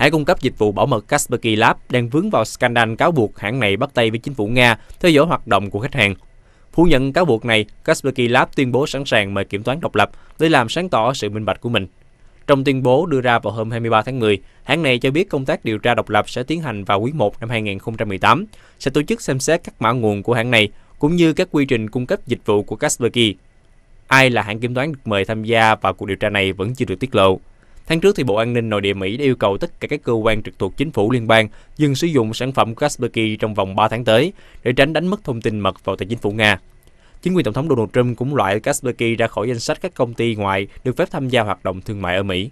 hãng cung cấp dịch vụ bảo mật Kaspersky Lab đang vướng vào scandal cáo buộc hãng này bắt tay với chính phủ Nga theo dõi hoạt động của khách hàng. Phủ nhận cáo buộc này, Kaspersky Lab tuyên bố sẵn sàng mời kiểm toán độc lập để làm sáng tỏ sự minh bạch của mình. Trong tuyên bố đưa ra vào hôm 23 tháng 10, hãng này cho biết công tác điều tra độc lập sẽ tiến hành vào quý 1 năm 2018, sẽ tổ chức xem xét các mã nguồn của hãng này cũng như các quy trình cung cấp dịch vụ của Kaspersky. Ai là hãng kiểm toán được mời tham gia vào cuộc điều tra này vẫn chưa được tiết lộ. Tháng trước thì Bộ An ninh Nội địa Mỹ đã yêu cầu tất cả các cơ quan trực thuộc chính phủ liên bang dừng sử dụng sản phẩm Kaspersky trong vòng 3 tháng tới để tránh đánh mất thông tin mật vào tài chính phủ Nga. Chính quyền Tổng thống Donald Trump cũng loại Kaspersky ra khỏi danh sách các công ty ngoại được phép tham gia hoạt động thương mại ở Mỹ.